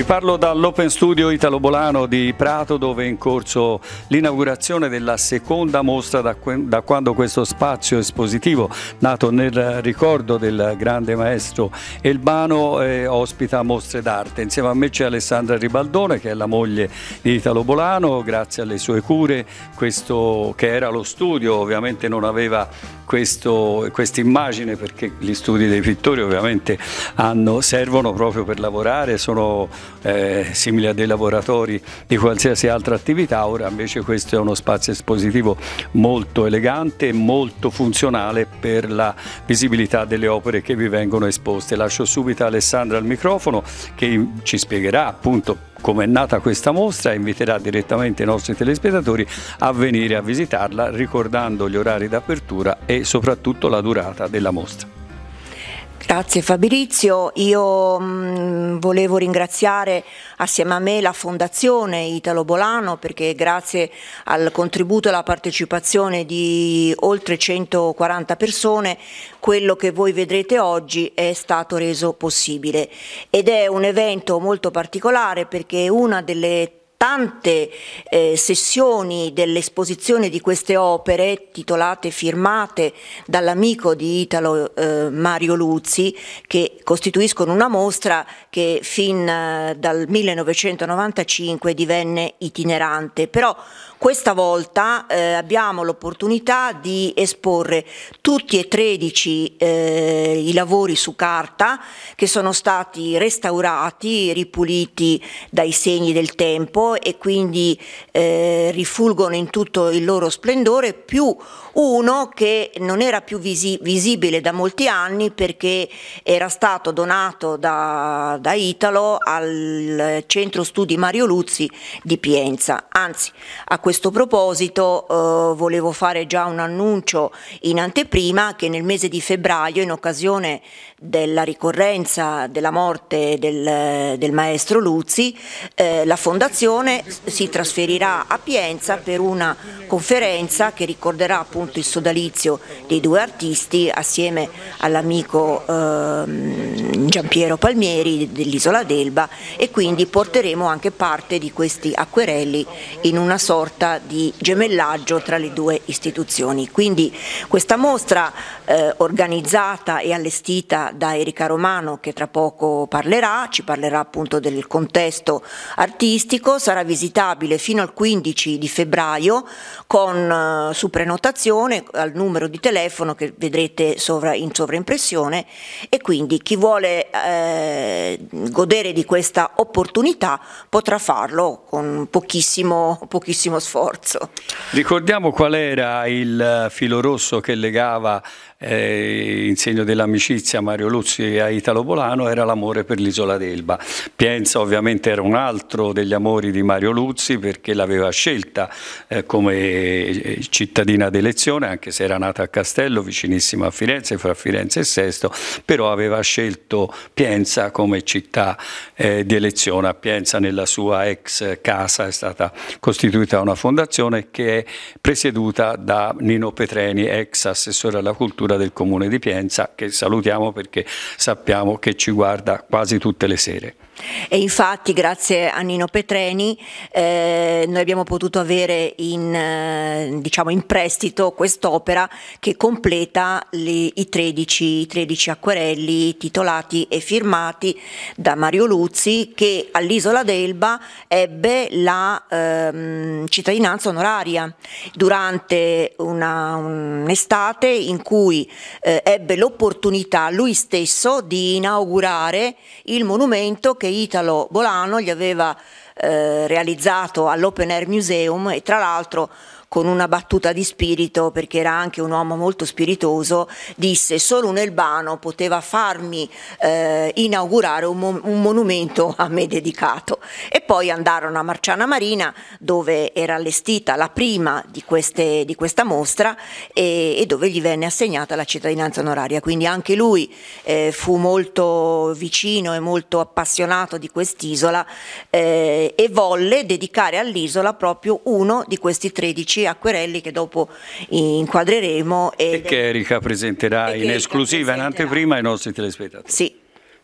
Vi parlo dall'Open Studio Italo-Bolano di Prato dove è in corso l'inaugurazione della seconda mostra da, da, quando questo spazio espositivo nato nel ricordo del grande maestro Elbano eh, ospita mostre d'arte. Insieme a me c'è Alessandra Ribaldone che è la moglie di Italo-Bolano, grazie alle sue cure questo che era lo studio ovviamente non aveva questa immagine perché gli studi dei pittori ovviamente hanno, servono proprio per lavorare, sono eh, simili a dei lavoratori di qualsiasi altra attività, ora invece questo è uno spazio espositivo molto elegante e molto funzionale per la visibilità delle opere che vi vengono esposte. Lascio subito Alessandra al microfono che ci spiegherà appunto come è nata questa mostra, inviterà direttamente i nostri telespettatori a venire a visitarla ricordando gli orari d'apertura e soprattutto la durata della mostra. Grazie Fabrizio, io mh, mm, volevo ringraziare assieme a me la Fondazione Italo Bolano perché grazie al contributo e alla partecipazione di oltre 140 persone quello che voi vedrete oggi è stato reso possibile ed è un evento molto particolare perché una delle tante eh, sessioni dell'esposizione di queste opere titolate e firmate dall'amico di Italo eh, Mario Luzzi che costituiscono una mostra che fin eh, dal 1995 divenne itinerante, però questa volta eh, abbiamo l'opportunità di esporre tutti e 13 eh, i lavori su carta che sono stati restaurati, ripuliti dai segni del tempo e quindi eh, rifulgono in tutto il loro splendore, più uno che non era più visi visibile da molti anni perché era stato donato da, da Italo al eh, Centro Studi Mario Luzzi di Pienza. Anzi, a questo questo proposito eh, volevo fare già un annuncio in anteprima che nel mese di febbraio, in occasione della ricorrenza della morte del, del maestro Luzzi, eh, la Fondazione si trasferirà a Pienza per una conferenza che ricorderà appunto il sodalizio dei due artisti assieme all'amico eh, Giampiero Palmieri dell'Isola d'Elba e quindi porteremo anche parte di questi acquerelli in una sorta sorta di gemellaggio tra le due istituzioni. Quindi questa mostra eh, organizzata e allestita da Erika Romano che tra poco parlerà, ci parlerà appunto del contesto artistico, sarà visitabile fino al 15 di febbraio con eh, su prenotazione al numero di telefono che vedrete sovra, in sovraimpressione e quindi chi vuole eh, godere di questa opportunità potrà farlo con pochissimo, pochissimo sforzo. Ricordiamo qual era il filo rosso che legava eh, in segno dell'amicizia Mario Luzzi a Italo Bolano era l'amore per l'isola d'Elba. Pienza ovviamente era un altro degli amori di Mario Luzzi perché l'aveva scelta eh, come eh, cittadina d'elezione, anche se era nata a Castello, vicinissima a Firenze, fra Firenze e Sesto, però aveva scelto Pienza come città eh, di elezione. A Pienza nella sua ex casa è stata costituita una fondazione che è presieduta da Nino Petreni, ex assessore alla cultura procura del Comune di Pienza, che salutiamo perché sappiamo che ci guarda quasi tutte le sere. E infatti grazie a Nino Petreni eh, noi abbiamo potuto avere in, eh, diciamo in prestito quest'opera che completa le, i, 13, i, 13, acquerelli titolati e firmati da Mario Luzzi che all'isola d'Elba ebbe la eh, cittadinanza onoraria durante un'estate un in cui eh, ebbe l'opportunità lui stesso di inaugurare il monumento che Italo Bolano gli aveva eh, realizzato all'Open Air Museum e tra l'altro con una battuta di spirito, perché era anche un uomo molto spiritoso, disse solo un Elbano poteva farmi eh, inaugurare un, mo- un, monumento a me dedicato. E poi andarono a Marciana Marina dove era allestita la prima di, queste, di questa mostra e, e, dove gli venne assegnata la cittadinanza onoraria. Quindi anche lui eh, fu molto vicino e molto appassionato di quest'isola eh, e volle dedicare all'isola proprio uno di questi 13 Luci Acquerelli che dopo inquadreremo. E che Erika presenterà in esclusiva, presenterà. in anteprima ai nostri telespettatori. Sì.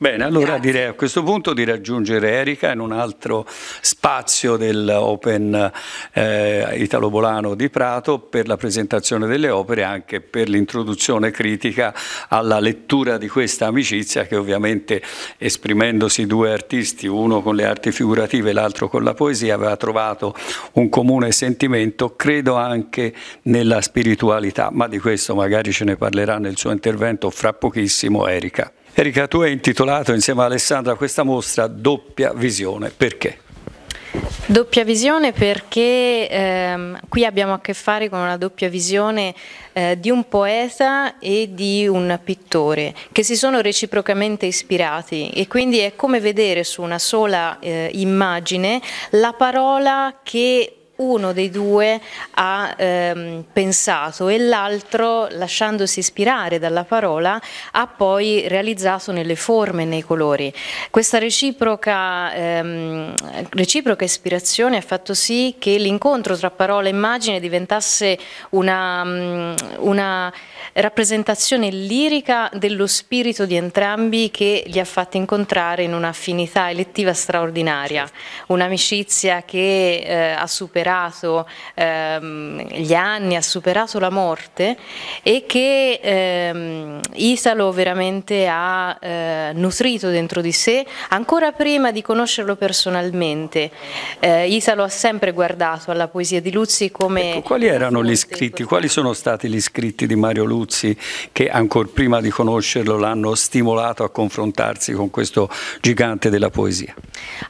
Bene, allora Grazie. direi a questo punto di raggiungere Erika in un altro spazio dell'Open eh, Italo-Bolano di Prato per la presentazione delle opere e anche per l'introduzione critica alla lettura di questa amicizia che ovviamente esprimendosi due artisti, uno con le arti figurative e l'altro con la poesia, aveva trovato un comune sentimento, credo anche nella spiritualità, ma di questo magari ce ne parlerà nel suo intervento fra pochissimo Erika. Erika, tu hai intitolato insieme a Alessandra questa mostra Doppia Visione, perché? Doppia visione perché ehm, qui abbiamo a che fare con una doppia visione eh, di un poeta e di un pittore che si sono reciprocamente ispirati e quindi è come vedere su una sola eh, immagine la parola che uno dei due ha ehm, pensato e l'altro, lasciandosi ispirare dalla parola, ha poi realizzato nelle forme e nei colori. Questa reciproca, ehm, reciproca ispirazione ha fatto sì che l'incontro tra parola e immagine diventasse una, mm, una rappresentazione lirica dello spirito di entrambi che li ha fatti incontrare in un'affinità elettiva straordinaria, un'amicizia che eh, ha superato superato ehm, gli anni, ha superato la morte e che ehm, Isalo veramente ha eh, nutrito dentro di sé ancora prima di conoscerlo personalmente. Eh, Isalo ha sempre guardato alla poesia di Luzzi come... Ecco, quali erano gli scritti, quali sono stati gli scritti di Mario Luzzi che ancora prima di conoscerlo l'hanno stimolato a confrontarsi con questo gigante della poesia?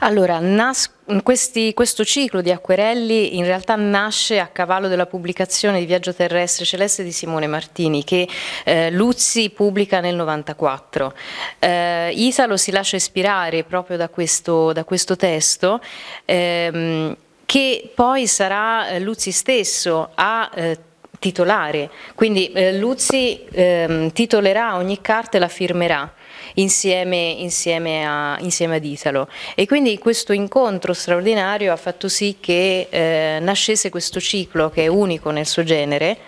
Allora, nasco Mm, questi, questo ciclo di acquerelli in realtà nasce a cavallo della pubblicazione di Viaggio terrestre celeste di Simone Martini che eh, Luzzi pubblica nel 94. Eh, Italo si lascia ispirare proprio da questo, da questo testo. Ehm, che poi sarà eh, Luzzi stesso a eh, titolare, quindi eh, Luzzi ehm, titolerà ogni carta e la firmerà insieme, insieme, a, insieme, ad Italo. E quindi questo incontro straordinario ha fatto sì che eh, nascesse questo ciclo che è unico nel suo genere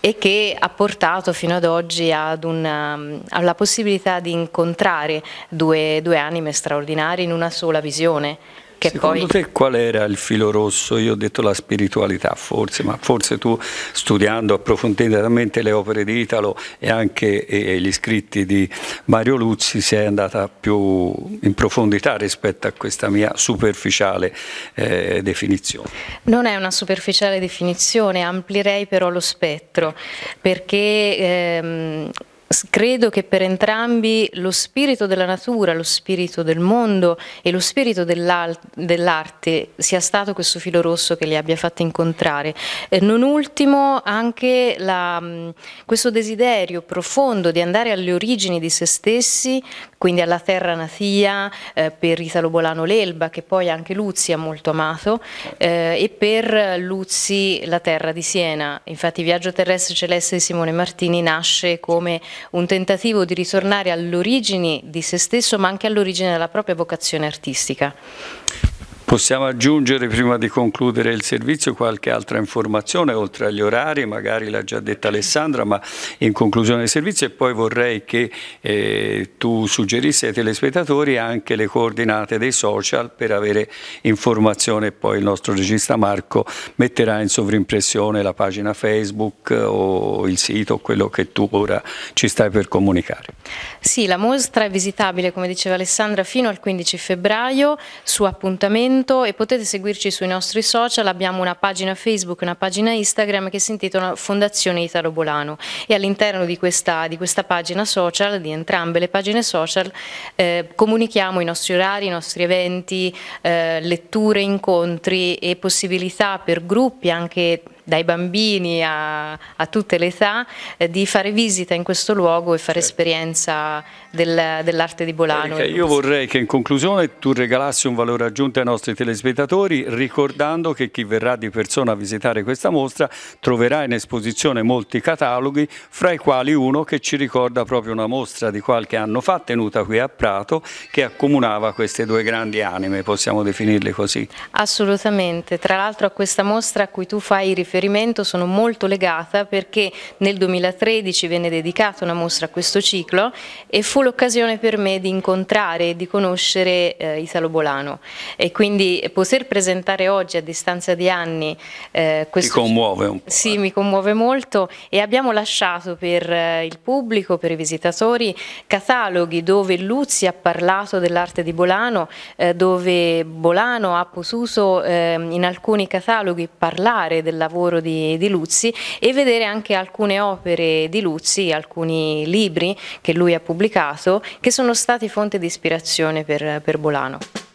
e che ha portato fino ad oggi ad una, um, alla possibilità di incontrare due, due anime straordinarie in una sola visione. Che Secondo poi... te qual era il filo rosso? Io ho detto la spiritualità forse, ma forse tu studiando approfonditamente le opere di Italo e anche e gli scritti di Mario Luzzi sei andata più in profondità rispetto a questa mia superficiale eh, definizione. Non è una superficiale definizione, amplierei però lo spettro perché... Ehm, credo che per entrambi lo spirito della natura, lo spirito del mondo e lo spirito dell'arte sia stato questo filo rosso che li abbia fatti incontrare. Eh, non ultimo anche la, questo desiderio profondo di andare alle origini di se stessi quindi alla Terra Natia eh, per Bolano l'Elba, che poi anche Luzzi ha molto amato, eh, e per Luzzi la Terra di Siena. Infatti Viaggio terrestre celeste di Simone Martini nasce come un tentativo di ritornare all'origine di se stesso, ma anche all'origine della propria vocazione artistica. Possiamo aggiungere prima di concludere il servizio qualche altra informazione oltre agli orari, magari l'ha già detta Alessandra, ma in conclusione del servizio e poi vorrei che eh, tu suggerissi ai telespettatori anche le coordinate dei social per avere informazione e poi il nostro regista Marco metterà in sovrimpressione la pagina Facebook o il sito, quello che tu ora ci stai per comunicare. Sì, la mostra è visitabile come diceva Alessandra fino al 15 febbraio su appuntamento appuntamento e potete seguirci sui nostri social, abbiamo una pagina Facebook e una pagina Instagram che si intitola Fondazione Italo Bolano e all'interno di questa, di questa pagina social, di entrambe le pagine social, eh, comunichiamo i nostri orari, i nostri eventi, eh, letture, incontri e possibilità per gruppi anche dai bambini a, a tutte le età, eh, di fare visita in questo luogo e fare certo. esperienza del, dell'arte di Bolano. Erika, io vorrei che in conclusione tu regalassi un valore aggiunto ai nostri telespettatori ricordando che chi verrà di persona a visitare questa mostra troverà in esposizione molti cataloghi, fra i quali uno che ci ricorda proprio una mostra di qualche anno fa tenuta qui a Prato che accomunava queste due grandi anime, possiamo definirle così. Assolutamente, tra l'altro a questa mostra a cui tu fai riferimento riferimento sono molto legata perché nel 2013 venne dedicata una mostra a questo ciclo e fu l'occasione per me di incontrare e di conoscere eh, Italo Bolano e quindi poter presentare oggi a distanza di anni eh, questo... Mi commuove un po'. Sì, eh. mi commuove molto e abbiamo lasciato per eh, il pubblico, per i visitatori, cataloghi dove Luzzi ha parlato dell'arte di Bolano, eh, dove Bolano ha potuto eh, in alcuni cataloghi parlare del lavoro lavoro di, di Luzzi e vedere anche alcune opere di Luzzi, alcuni libri che lui ha pubblicato che sono stati fonte di ispirazione per, per Bolano.